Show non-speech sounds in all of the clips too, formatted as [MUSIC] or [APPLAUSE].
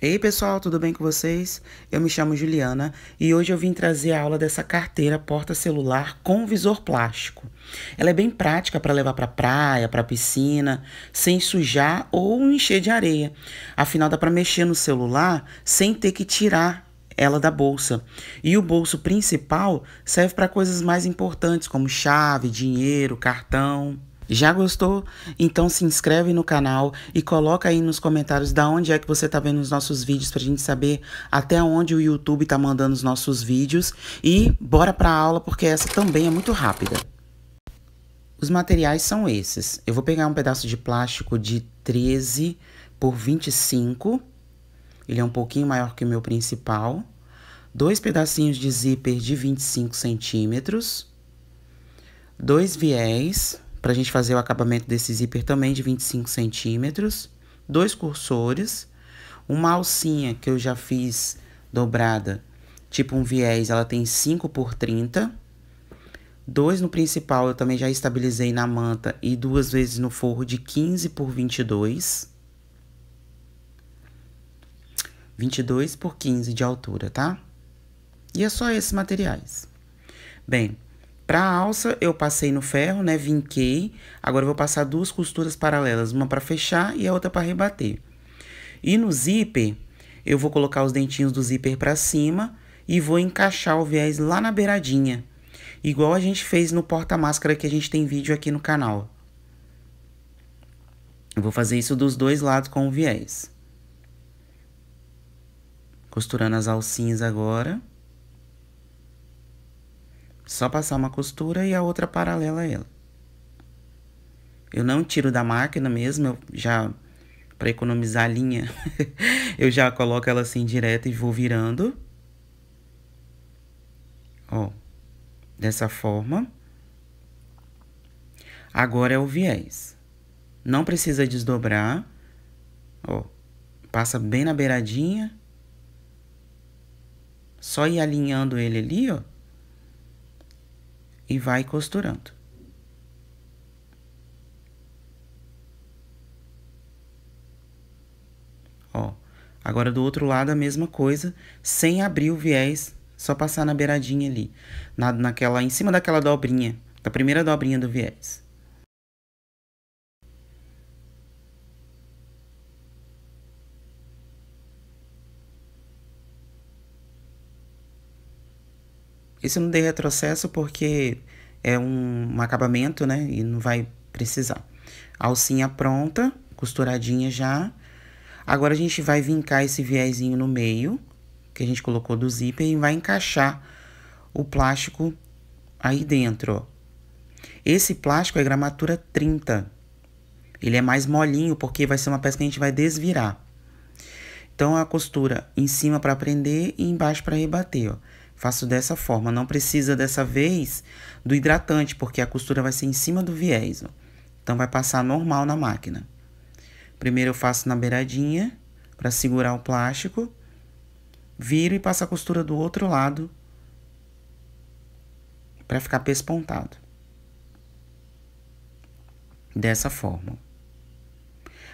Ei pessoal, tudo bem com vocês? Eu me chamo Juliana e hoje eu vim trazer a aula dessa carteira porta celular com visor plástico. Ela é bem prática para levar para praia, para piscina, sem sujar ou encher de areia. Afinal, dá para mexer no celular sem ter que tirar ela da bolsa. E o bolso principal serve para coisas mais importantes como chave, dinheiro, cartão. Já gostou? Então se inscreve no canal e coloca aí nos comentários da onde é que você tá vendo os nossos vídeos pra gente saber até onde o YouTube tá mandando os nossos vídeos e bora pra aula porque essa também é muito rápida. Os materiais são esses. Eu vou pegar um pedaço de plástico de 13 por 25. Ele é um pouquinho maior que o meu principal. Dois pedacinhos de zíper de 25 centímetros. Dois viés para a gente fazer o acabamento desse zíper também de 25 centímetros, dois cursores, uma alcinha que eu já fiz dobrada, tipo um viés, ela tem 5 por 30, dois no principal eu também já estabilizei na manta e duas vezes no forro de 15 por 22, 22 por 15 de altura, tá? E é só esses materiais. Bem, para a alça, eu passei no ferro, né, vinquei. Agora vou passar duas costuras paralelas, uma para fechar e a outra para rebater. E no zíper, eu vou colocar os dentinhos do zíper para cima e vou encaixar o viés lá na beiradinha, igual a gente fez no porta-máscara que a gente tem vídeo aqui no canal. Eu vou fazer isso dos dois lados com o viés. Costurando as alcinhas agora. Só passar uma costura e a outra paralela a ela. Eu não tiro da máquina mesmo, eu já para economizar a linha, [LAUGHS] eu já coloco ela assim direto e vou virando. Ó, dessa forma. Agora é o viés. Não precisa desdobrar. Ó, passa bem na beiradinha. Só ir alinhando ele ali, ó e vai costurando. Ó, agora do outro lado a mesma coisa, sem abrir o viés, só passar na beiradinha ali, na, naquela, em cima daquela dobrinha, da primeira dobrinha do viés. Isso não dei retrocesso porque é um acabamento, né? E não vai precisar. Alcinha pronta, costuradinha já. Agora a gente vai vincar esse viésinho no meio, que a gente colocou do zíper, e vai encaixar o plástico aí dentro, ó. Esse plástico é gramatura 30. Ele é mais molinho, porque vai ser uma peça que a gente vai desvirar. Então, a costura em cima para prender e embaixo para rebater, ó. Faço dessa forma, não precisa dessa vez do hidratante, porque a costura vai ser em cima do viés, ó. Então, vai passar normal na máquina. Primeiro eu faço na beiradinha, para segurar o plástico. Viro e passo a costura do outro lado, para ficar pespontado. Dessa forma.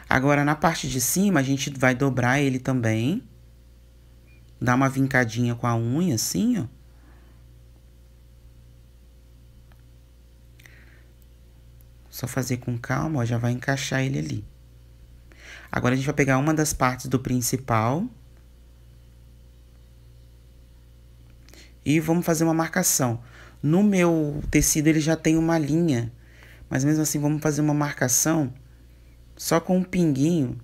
Agora, na parte de cima, a gente vai dobrar ele também Dá uma vincadinha com a unha assim, ó. Só fazer com calma, ó, já vai encaixar ele ali. Agora, a gente vai pegar uma das partes do principal. E vamos fazer uma marcação. No meu tecido, ele já tem uma linha. Mas, mesmo assim, vamos fazer uma marcação só com um pinguinho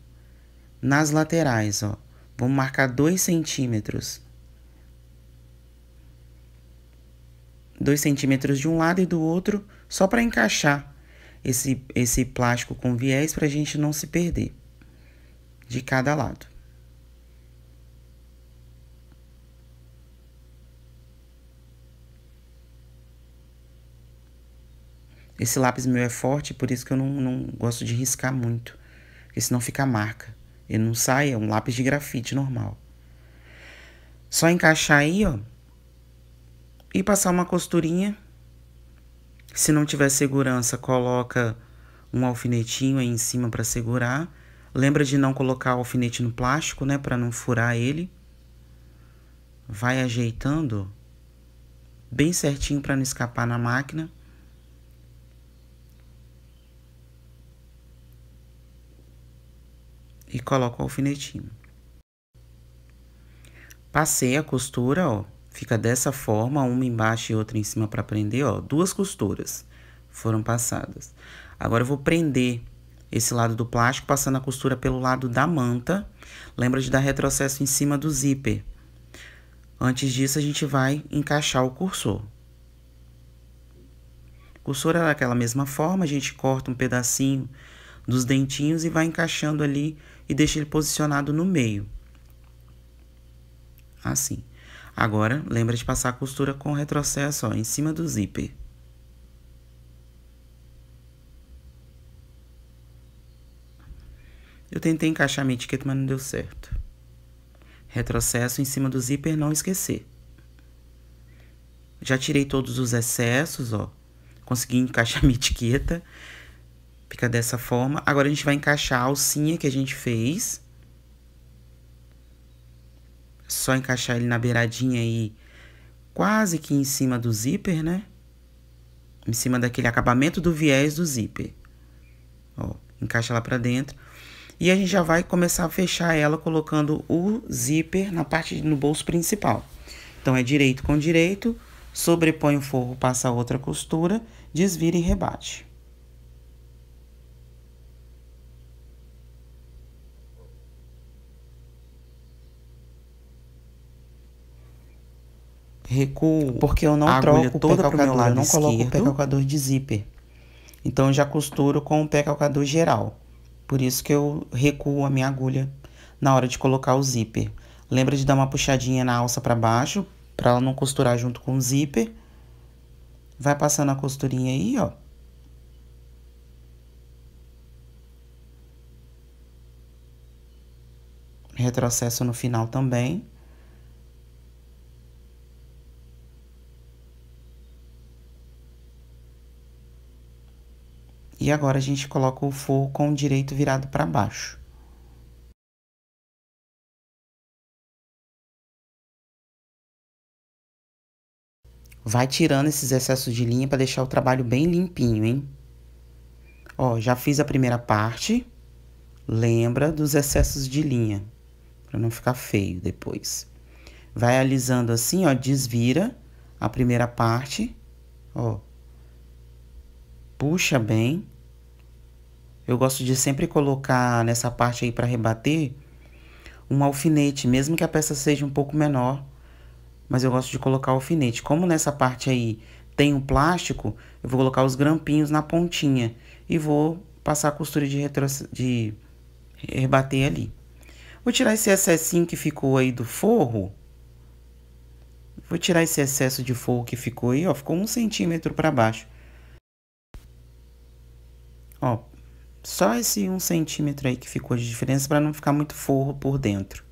nas laterais, ó. Vamos marcar 2 centímetros. 2 centímetros de um lado e do outro, só para encaixar esse, esse plástico com viés para a gente não se perder de cada lado. Esse lápis meu é forte, por isso que eu não, não gosto de riscar muito, porque senão fica marca. Ele não sai, é um lápis de grafite normal. Só encaixar aí, ó. E passar uma costurinha. Se não tiver segurança, coloca um alfinetinho aí em cima para segurar. Lembra de não colocar o alfinete no plástico, né, para não furar ele. Vai ajeitando bem certinho para não escapar na máquina. e coloco o alfinetinho. Passei a costura, ó. Fica dessa forma, uma embaixo e outra em cima para prender, ó. Duas costuras foram passadas. Agora eu vou prender esse lado do plástico passando a costura pelo lado da manta. Lembra de dar retrocesso em cima do zíper. Antes disso, a gente vai encaixar o cursor. O cursor é daquela mesma forma, a gente corta um pedacinho dos dentinhos e vai encaixando ali e deixa ele posicionado no meio. Assim. Agora, lembra de passar a costura com retrocesso ó, em cima do zíper. Eu tentei encaixar minha etiqueta, mas não deu certo. Retrocesso em cima do zíper, não esquecer. Já tirei todos os excessos, ó. Consegui encaixar [LAUGHS] minha etiqueta. Fica dessa forma. Agora, a gente vai encaixar a alcinha que a gente fez. Só encaixar ele na beiradinha aí, quase que em cima do zíper, né? Em cima daquele acabamento do viés do zíper. Ó, encaixa lá pra dentro. E a gente já vai começar a fechar ela colocando o zíper na parte, no bolso principal. Então, é direito com direito, sobrepõe o forro, passa outra costura, desvira e rebate. recuo, porque eu não troco o pé calcador, eu não esquerdo. coloco o pé calcador de zíper. Então eu já costuro com o pé calcador geral. Por isso que eu recuo a minha agulha na hora de colocar o zíper. Lembra de dar uma puxadinha na alça para baixo, para ela não costurar junto com o zíper. Vai passando a costurinha aí, ó. Retrocesso no final também. e agora a gente coloca o forro com o direito virado para baixo. Vai tirando esses excessos de linha para deixar o trabalho bem limpinho, hein? Ó, já fiz a primeira parte. Lembra dos excessos de linha, para não ficar feio depois. Vai alisando assim, ó, desvira a primeira parte, ó. Puxa bem eu gosto de sempre colocar nessa parte aí para rebater um alfinete, mesmo que a peça seja um pouco menor, mas eu gosto de colocar alfinete. Como nessa parte aí tem o um plástico, eu vou colocar os grampinhos na pontinha e vou passar a costura de, retro... de rebater ali. Vou tirar esse excessinho que ficou aí do forro. Vou tirar esse excesso de forro que ficou aí, ó, ficou um centímetro para baixo. Ó, só esse um centímetro aí que ficou de diferença para não ficar muito forro por dentro.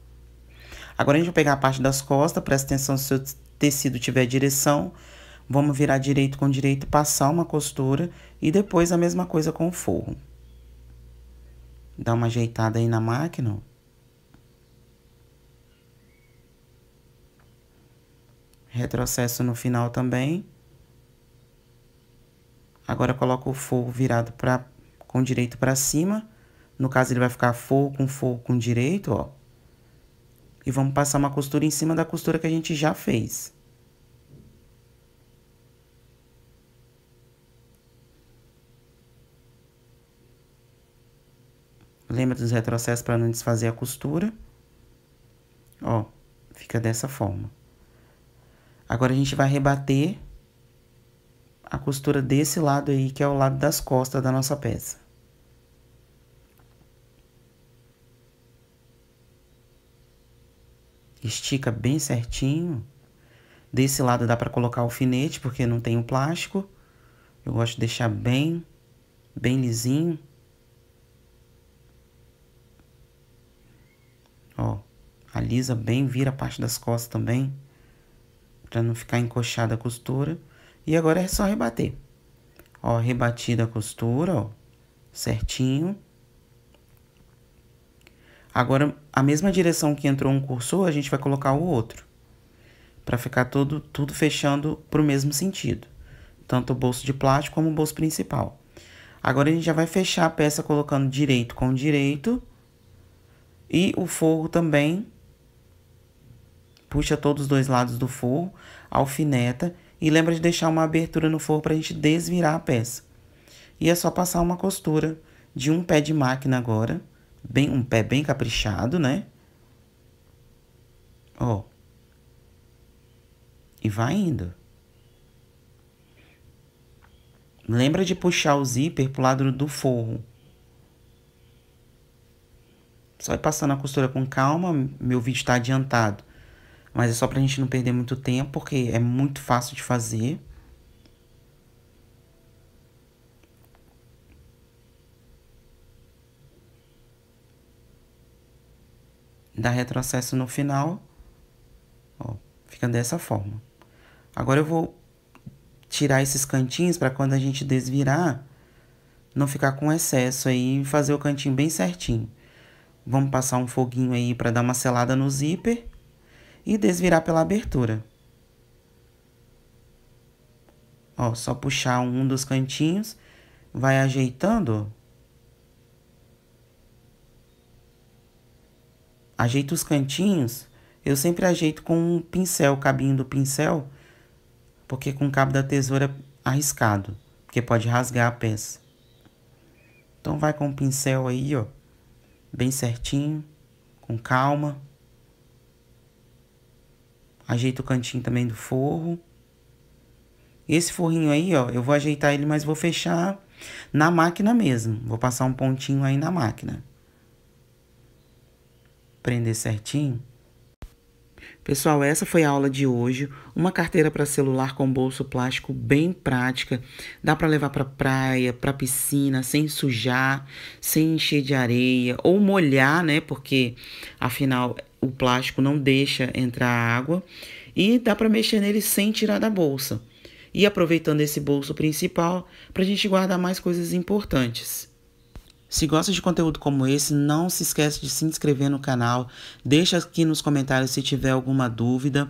Agora a gente vai pegar a parte das costas, presta atenção se o seu tecido tiver direção. Vamos virar direito com direito, passar uma costura e depois a mesma coisa com o forro. Dá uma ajeitada aí na máquina. Retrocesso no final também. Agora coloco o forro virado para com direito para cima. No caso, ele vai ficar forro com forro com direito, ó. E vamos passar uma costura em cima da costura que a gente já fez. Lembra dos retrocessos para não desfazer a costura. Ó, fica dessa forma. Agora, a gente vai rebater a costura desse lado aí, que é o lado das costas da nossa peça. estica bem certinho. Desse lado dá para colocar alfinete, porque não tem o plástico. Eu gosto de deixar bem, bem lisinho. Ó, alisa bem, vira a parte das costas também, para não ficar encoxada a costura. E agora é só rebater. Ó, rebatida a costura, ó, certinho. Agora, a mesma direção que entrou um cursor, a gente vai colocar o outro. Para ficar todo, tudo fechando para o mesmo sentido. Tanto o bolso de plástico como o bolso principal. Agora, a gente já vai fechar a peça colocando direito com direito. E o forro também. Puxa todos os dois lados do forro, alfineta. E lembra de deixar uma abertura no forro para a gente desvirar a peça. E é só passar uma costura de um pé de máquina agora Bem, um pé bem caprichado, né? Ó. E vai indo. Lembra de puxar o zíper pro lado do forro. Só ir passando a costura com calma, meu vídeo está adiantado. Mas é só pra gente não perder muito tempo, porque é muito fácil de fazer. dá retrocesso no final, ó, fica dessa forma. Agora eu vou tirar esses cantinhos para quando a gente desvirar, não ficar com excesso aí e fazer o cantinho bem certinho. Vamos passar um foguinho aí para dar uma selada no zíper e desvirar pela abertura. Ó, só puxar um dos cantinhos, vai ajeitando, ajeita os cantinhos, eu sempre ajeito com um pincel, o cabinho do pincel, porque com o cabo da tesoura arriscado, porque pode rasgar a peça. Então vai com o pincel aí, ó, bem certinho, com calma. Ajeita o cantinho também do forro. Esse forrinho aí, ó, eu vou ajeitar ele, mas vou fechar na máquina mesmo. Vou passar um pontinho aí na máquina prender certinho. Pessoal, essa foi a aula de hoje. Uma carteira para celular com bolso plástico bem prática. Dá para levar para praia, para piscina, sem sujar, sem encher de areia ou molhar, né? Porque afinal o plástico não deixa entrar água. E dá para mexer nele sem tirar da bolsa. E aproveitando esse bolso principal para a gente guardar mais coisas importantes. Se gosta de conteúdo como esse, não se esqueça de se inscrever no canal, deixa aqui nos comentários se tiver alguma dúvida.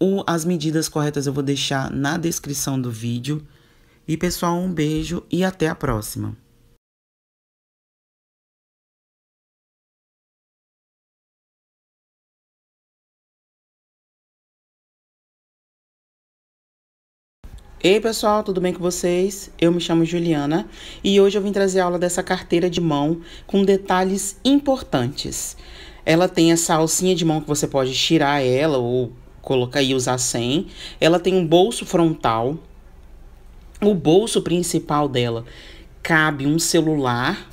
Ou as medidas corretas eu vou deixar na descrição do vídeo. E pessoal, um beijo e até a próxima. Ei pessoal, tudo bem com vocês? Eu me chamo Juliana e hoje eu vim trazer a aula dessa carteira de mão com detalhes importantes. Ela tem essa alcinha de mão que você pode tirar ela ou colocar e usar sem. Ela tem um bolso frontal. O bolso principal dela cabe um celular,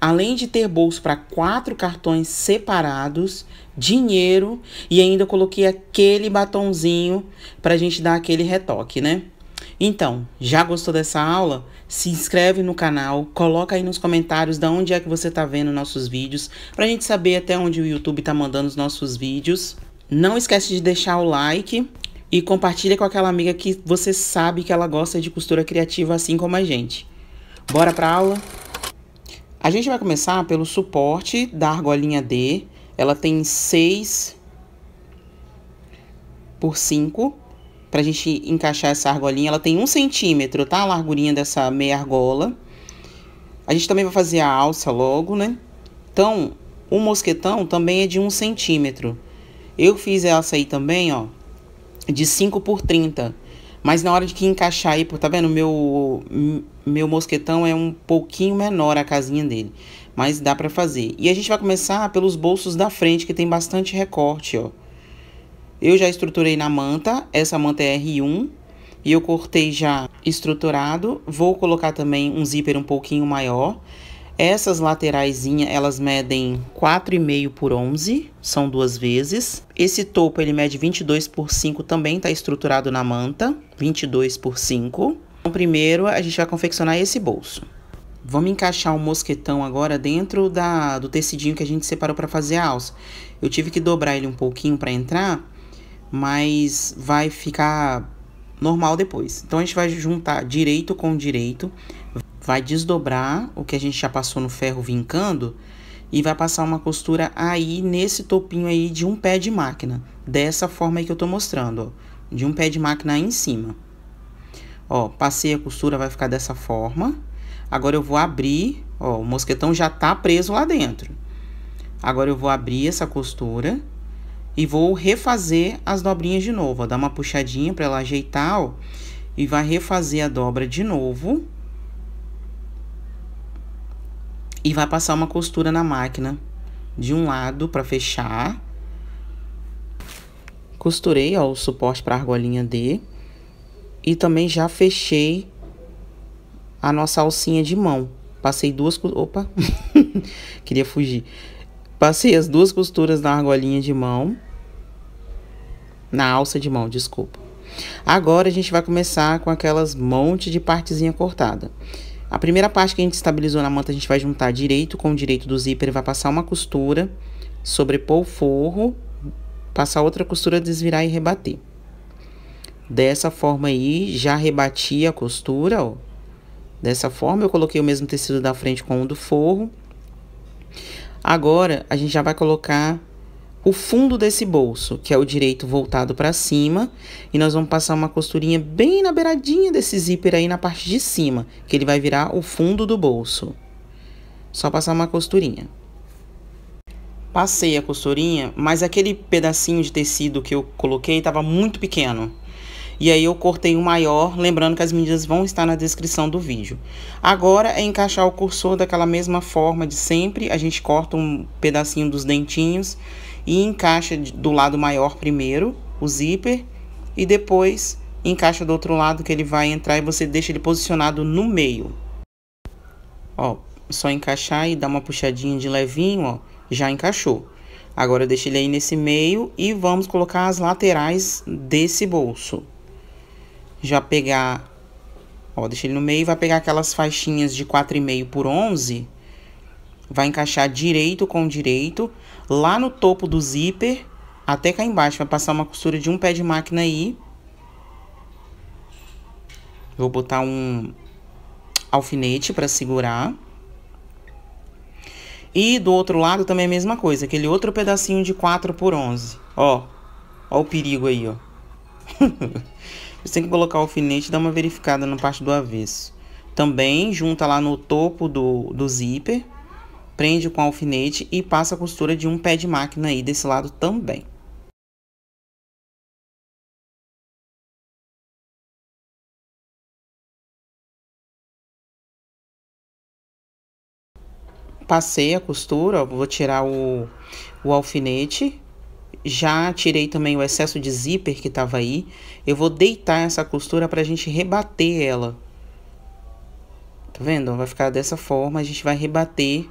além de ter bolso para quatro cartões separados, dinheiro e ainda coloquei aquele batonzinho para a gente dar aquele retoque, né? Então, já gostou dessa aula? Se inscreve no canal, coloca aí nos comentários de onde é que você está vendo nossos vídeos, para a gente saber até onde o YouTube está mandando os nossos vídeos. Não esquece de deixar o like e compartilha com aquela amiga que você sabe que ela gosta de costura criativa assim como a gente. Bora para aula? A gente vai começar pelo suporte da argolinha D. Ela tem 6 por 5 pra gente encaixar essa argolinha. Ela tem um centímetro, tá? A largurinha dessa meia argola. A gente também vai fazer a alça logo, né? Então, o mosquetão também é de um centímetro. Eu fiz essa aí também, ó, de 5 por 30. Mas na hora de que encaixar aí, tá vendo? Meu, meu mosquetão é um pouquinho menor a casinha dele. Mas dá pra fazer. E a gente vai começar pelos bolsos da frente, que tem bastante recorte, ó. Eu já estruturei na manta, essa manta é R1 e eu cortei já estruturado. Vou colocar também um zíper um pouquinho maior. Essas lateraisinha, elas medem 4,5 por 11, são duas vezes. Esse topo, ele mede 22 por 5, também tá estruturado na manta, 22 por 5. Então, primeiro, a gente vai confeccionar esse bolso. Vamos encaixar o um mosquetão agora dentro da, do tecidinho que a gente separou para fazer a alça. Eu tive que dobrar ele um pouquinho para entrar, mas vai ficar normal depois. Então a gente vai juntar direito com direito, vai desdobrar o que a gente já passou no ferro vincando e vai passar uma costura aí nesse topinho aí de um pé de máquina, dessa forma aí que eu tô mostrando, ó, de um pé de máquina aí em cima. Ó, passei a costura, vai ficar dessa forma. Agora eu vou abrir, ó, o mosquetão já tá preso lá dentro. Agora eu vou abrir essa costura e vou refazer as dobrinhas de novo. Ó, dá uma puxadinha para ela ajeitar, ó, e vai refazer a dobra de novo. E vai passar uma costura na máquina de um lado para fechar. Costurei, ó, o suporte para argolinha D. E também já fechei a nossa alcinha de mão. Passei duas... Opa! [LAUGHS] Queria fugir. Passei as duas costuras na argolinha de mão na alça de mão, desculpa. Agora a gente vai começar com aquelas monte de partezinha cortada. A primeira parte que a gente estabilizou na manta, a gente vai juntar direito com o direito do zíper, vai passar uma costura, sobrepor o forro, passar outra costura, desvirar e rebater. Dessa forma aí, já rebati a costura, ó. Dessa forma, eu coloquei o mesmo tecido da frente com o do forro. Agora, a gente já vai colocar o fundo desse bolso, que é o direito voltado para cima, e nós vamos passar uma costurinha bem na beiradinha desse zíper aí na parte de cima, que ele vai virar o fundo do bolso. Só passar uma costurinha. Passei a costurinha, mas aquele pedacinho de tecido que eu coloquei estava muito pequeno. E aí eu cortei o maior, lembrando que as medidas vão estar na descrição do vídeo. Agora é encaixar o cursor daquela mesma forma de sempre, a gente corta um pedacinho dos dentinhos e encaixa do lado maior primeiro o zíper e depois encaixa do outro lado que ele vai entrar e você deixa ele posicionado no meio. Ó, só encaixar e dar uma puxadinha de levinho, ó, já encaixou. Agora deixa ele aí nesse meio e vamos colocar as laterais desse bolso. Já pegar, ó, deixa ele no meio, e vai pegar aquelas faixinhas de 4,5 por 11, vai encaixar direito com direito, lá no topo do zíper, até cá embaixo. Vai passar uma costura de um pé de máquina aí. Vou botar um alfinete para segurar. E do outro lado também é a mesma coisa, aquele outro pedacinho de 4 por 11. Ó, ó o perigo aí, ó. [LAUGHS] Você tem que colocar o alfinete e dar uma verificada na parte do avesso. Também junta lá no topo do, do zíper prende com alfinete e passa a costura de um pé de máquina aí desse lado também. Passei a costura, vou tirar o, o alfinete já tirei também o excesso de zíper que estava aí. Eu vou deitar essa costura para a gente rebater ela. Tá vendo? Vai ficar dessa forma, a gente vai rebater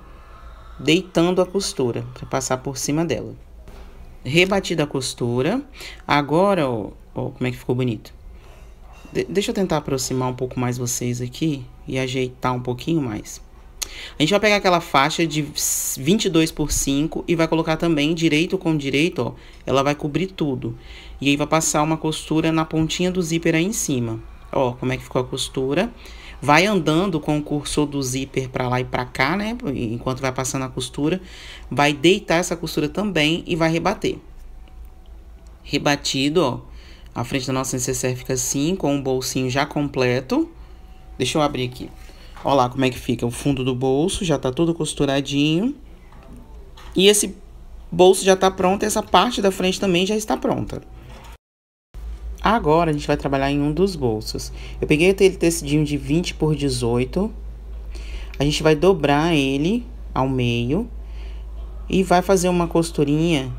deitando a costura para passar por cima dela. Rebatida a costura. Agora, ó, ó como é que ficou bonito. De deixa eu tentar aproximar um pouco mais vocês aqui e ajeitar um pouquinho mais. A gente vai pegar aquela faixa de 22 por 5 e vai colocar também direito com direito, ó. Ela vai cobrir tudo. E aí vai passar uma costura na pontinha do zíper aí em cima. Ó, como é que ficou a costura vai andando com o cursor do zíper para lá e para cá, né? Enquanto vai passando a costura, vai deitar essa costura também e vai rebater. Rebatido, ó, a frente da nossa necessaire fica assim, com o bolsinho já completo. Deixa eu abrir aqui. Ó lá como é que fica o fundo do bolso, já tá todo costuradinho. E esse bolso já tá pronto, essa parte da frente também já está pronta. Agora a gente vai trabalhar em um dos bolsos. Eu peguei aquele tecidinho de 20 por 18. A gente vai dobrar ele ao meio e vai fazer uma costurinha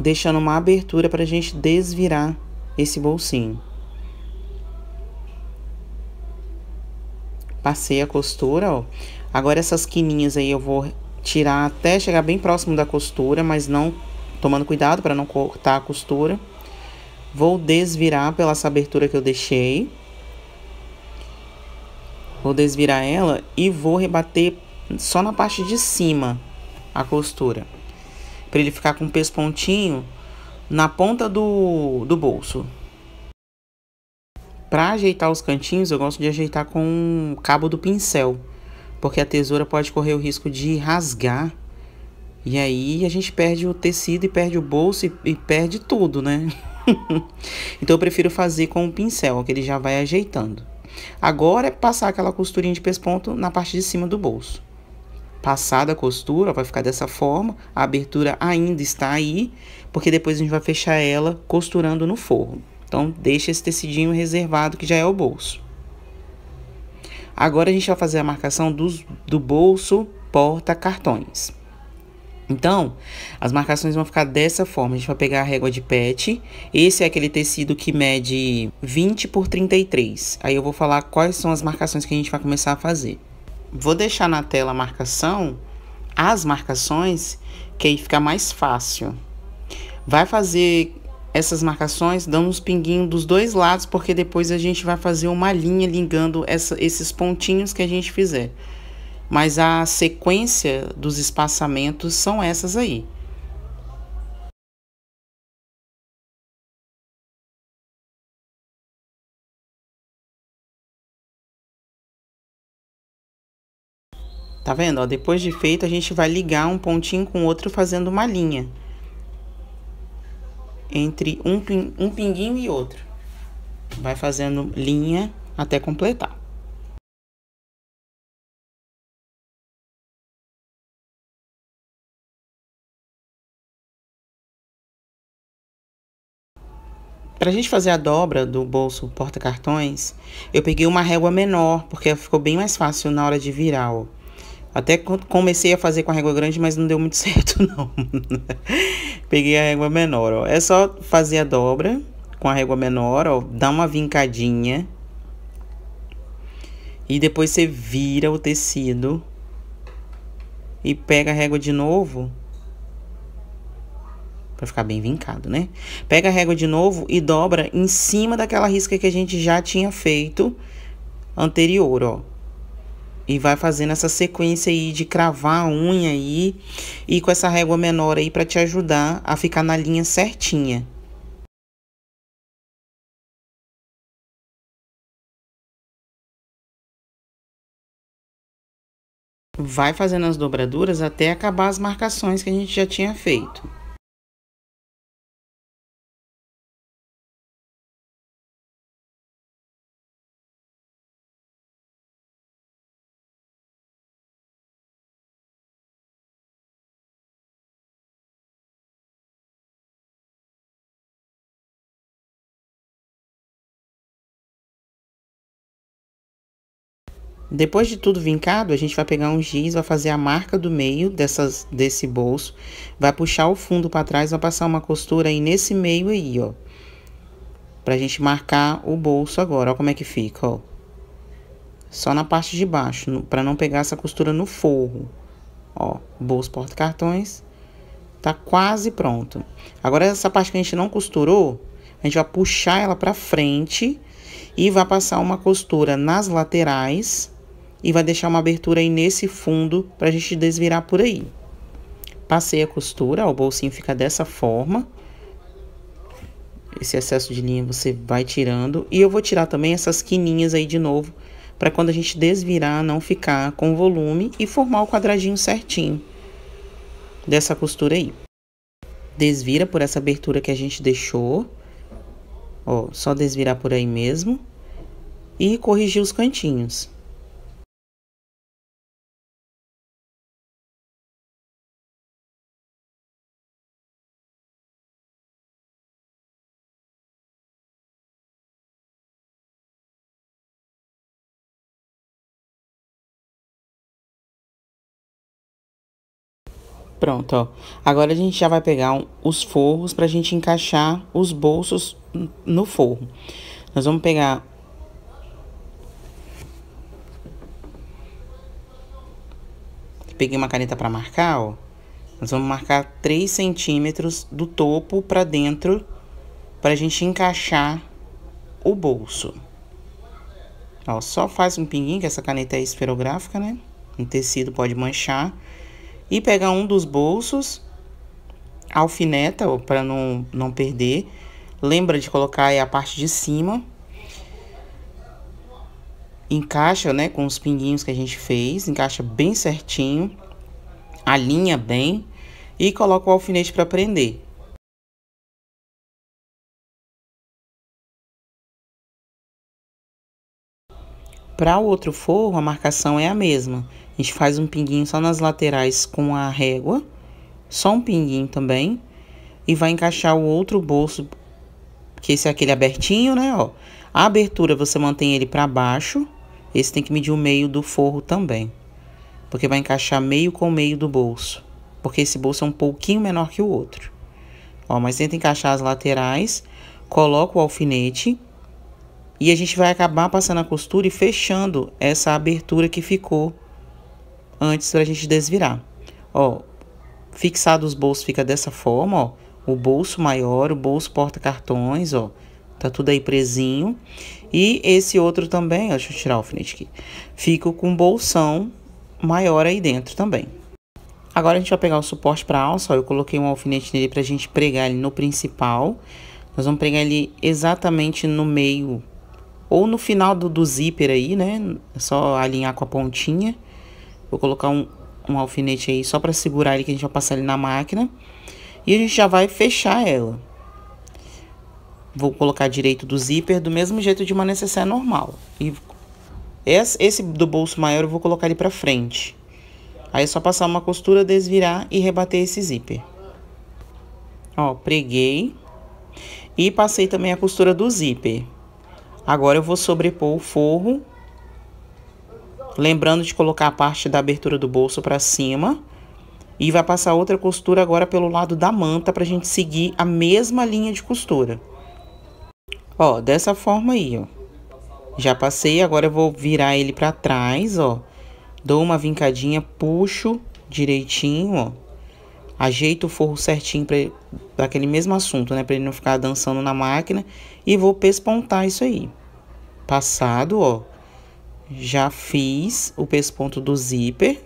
deixando uma abertura para a gente desvirar esse bolsinho. Passei a costura, ó. Agora essas quininhas aí eu vou tirar até chegar bem próximo da costura, mas não tomando cuidado para não cortar a costura. Vou desvirar pela essa abertura que eu deixei. Vou desvirar ela e vou rebater só na parte de cima a costura. Para ele ficar com o pespontinho na ponta do, do bolso. Para ajeitar os cantinhos, eu gosto de ajeitar com o cabo do pincel. Porque a tesoura pode correr o risco de rasgar. E aí a gente perde o tecido e perde o bolso e, e perde tudo, né? [LAUGHS] [LAUGHS] então eu prefiro fazer com o um pincel, que ele já vai ajeitando. Agora é passar aquela costurinha de pesponto na parte de cima do bolso. Passada a costura, vai ficar dessa forma. A abertura ainda está aí, porque depois a gente vai fechar ela costurando no forro. Então, deixa esse tecidinho reservado que já é o bolso. Agora a gente vai fazer a marcação dos, do bolso porta-cartões. Então, as marcações vão ficar dessa forma. A gente vai pegar a régua de PET. Esse é aquele tecido que mede 20 por 33. Aí eu vou falar quais são as marcações que a gente vai começar a fazer. Vou deixar na tela a marcação, as marcações, que aí fica mais fácil. Vai fazer essas marcações, dando uns pinguinhos dos dois lados, porque depois a gente vai fazer uma linha ligando essa, esses pontinhos que a gente fizer mas a sequência dos espaçamentos são essas aí. Tá vendo? Ó, depois de feito, a gente vai ligar um pontinho com outro fazendo uma linha. Entre um, um pinguinho e outro. Vai fazendo linha até completar. Para a gente fazer a dobra do bolso porta-cartões, eu peguei uma régua menor, porque ficou bem mais fácil na hora de virar, ó. Até comecei a fazer com a régua grande, mas não deu muito [LAUGHS] certo, não. [LAUGHS] peguei a régua menor, ó. É só fazer a dobra com a régua menor, ó. Dá uma vincadinha. E depois você vira o tecido. E pega a régua de novo Pra ficar bem vincado, né? Pega a régua de novo e dobra em cima daquela risca que a gente já tinha feito anterior, ó. E vai fazendo essa sequência aí de cravar a unha aí e com essa régua menor aí pra te ajudar a ficar na linha certinha. Vai fazendo as dobraduras até acabar as marcações que a gente já tinha feito. Depois de tudo vincado, a gente vai pegar um giz, vai fazer a marca do meio dessas, desse bolso, vai puxar o fundo para trás, vai passar uma costura aí nesse meio aí, ó. Pra gente marcar o bolso agora, ó como é que fica, ó. Só na parte de baixo, para não pegar essa costura no forro. Ó, bolso porta-cartões, tá quase pronto. Agora, essa parte que a gente não costurou, a gente vai puxar ela pra frente e vai passar uma costura nas laterais e vai deixar uma abertura aí nesse fundo para a gente desvirar por aí. Passei a costura, ó, o bolsinho fica dessa forma. Esse excesso de linha você vai tirando. E eu vou tirar também essas quininhas aí de novo, para quando a gente desvirar não ficar com volume e formar o quadradinho certinho dessa costura aí. Desvira por essa abertura que a gente deixou. Ó, só desvirar por aí mesmo. E corrigir os cantinhos. Pronto, ó. Agora a gente já vai pegar um, os forros pra gente encaixar os bolsos no forro. Nós vamos pegar... Peguei uma caneta pra marcar, ó. Nós vamos marcar 3 centímetros do topo pra dentro pra gente encaixar o bolso. Ó, só faz um pinguinho, que essa caneta é esferográfica, né? Um tecido pode manchar e pega um dos bolsos, alfineta para não, não perder. Lembra de colocar aí a parte de cima. Encaixa, né, com os pinguinhos que a gente fez, encaixa bem certinho, alinha bem e coloca o alfinete para prender. Para o outro forro, a marcação é a mesma. A gente faz um pinguinho só nas laterais com a régua, só um pinguinho também, e vai encaixar o outro bolso, que esse é aquele abertinho, né, ó. A abertura você mantém ele para baixo, esse tem que medir o meio do forro também, porque vai encaixar meio com meio do bolso, porque esse bolso é um pouquinho menor que o outro. Ó, mas tenta encaixar as laterais, coloca o alfinete e a gente vai acabar passando a costura e fechando essa abertura que ficou antes para a gente desvirar. Ó, fixado os bolsos fica dessa forma, ó. O bolso maior, o bolso porta-cartões, ó. Tá tudo aí presinho. E esse outro também, ó, deixa eu tirar o alfinete aqui. Fico com um bolsão maior aí dentro também. Agora a gente vai pegar o suporte para alça, ó. Eu coloquei um alfinete nele pra gente pregar ele no principal. Nós vamos pregar ele exatamente no meio ou no final do, do zíper aí, né? É só alinhar com a pontinha. Vou colocar um, um alfinete aí só para segurar ele que a gente vai passar ele na máquina. E a gente já vai fechar ela. Vou colocar direito do zíper do mesmo jeito de uma necessaire normal. E esse do bolso maior eu vou colocar ele para frente. Aí é só passar uma costura, desvirar e rebater esse zíper. Ó, preguei. E passei também a costura do zíper. Agora eu vou sobrepor o forro Lembrando de colocar a parte da abertura do bolso para cima. E vai passar outra costura agora pelo lado da manta para a gente seguir a mesma linha de costura. Ó, dessa forma aí, ó. Já passei, agora eu vou virar ele para trás, ó. Dou uma vincadinha, puxo direitinho, ó. Ajeito o forro certinho para daquele mesmo assunto, né, para ele não ficar dançando na máquina e vou pespontar isso aí. Passado, ó. Já fiz o pesponto do zíper.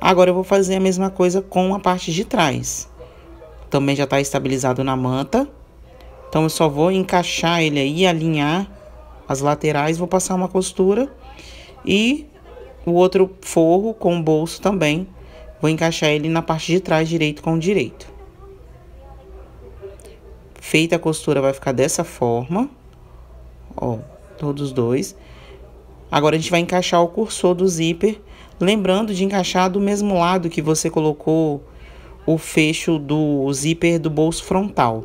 Agora eu vou fazer a mesma coisa com a parte de trás. Também já está estabilizado na manta. Então, eu só vou encaixar ele aí, alinhar as laterais, vou passar uma costura. E o outro forro com bolso também, vou encaixar ele na parte de trás, direito com direito. Feita a costura, vai ficar dessa forma. Ó, todos dois. Agora a gente vai encaixar o cursor do zíper, lembrando de encaixar do mesmo lado que você colocou o fecho do zíper do bolso frontal.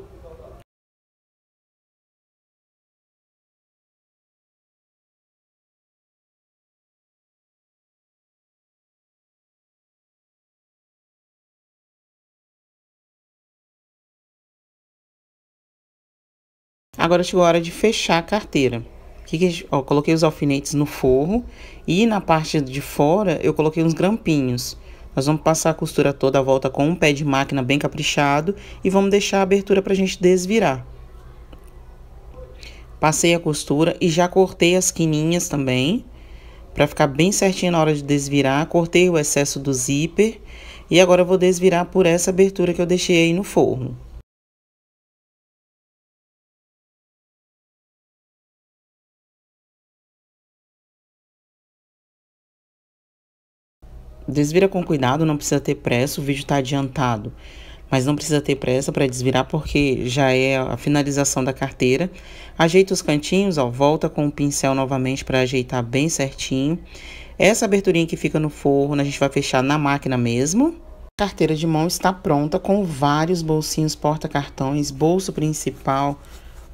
Agora chegou a hora de fechar a carteira. Que ó, coloquei os alfinetes no forro e na parte de fora eu coloquei uns grampinhos. Nós vamos passar a costura toda a volta com um pé de máquina bem caprichado e vamos deixar a abertura para a gente desvirar. Passei a costura e já cortei as quininhas também, para ficar bem certinho na hora de desvirar. Cortei o excesso do zíper e agora eu vou desvirar por essa abertura que eu deixei aí no forno. Desvira com cuidado, não precisa ter pressa, o vídeo está adiantado. Mas não precisa ter pressa para desvirar porque já é a finalização da carteira. Ajeita os cantinhos, ó, volta com o pincel novamente para ajeitar bem certinho. Essa aberturinha que fica no forno, a gente vai fechar na máquina mesmo. A carteira de mão está pronta com vários bolsinhos porta-cartões, bolso principal,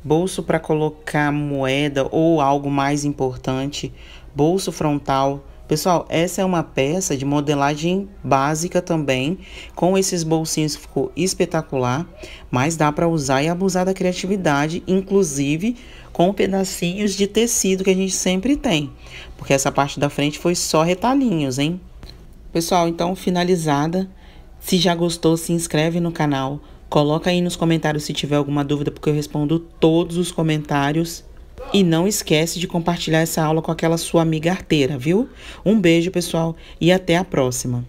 bolso para colocar moeda ou algo mais importante, bolso frontal, Pessoal, essa é uma peça de modelagem básica também, com esses bolsinhos ficou espetacular, mas dá para usar e abusar da criatividade, inclusive com pedacinhos de tecido que a gente sempre tem, porque essa parte da frente foi só retalhinhos, hein? Pessoal, então finalizada. Se já gostou, se inscreve no canal, coloca aí nos comentários se tiver alguma dúvida, porque eu respondo todos os comentários. E não esquece de compartilhar essa aula com aquela sua amiga arteira, viu? Um beijo, pessoal, e até a próxima.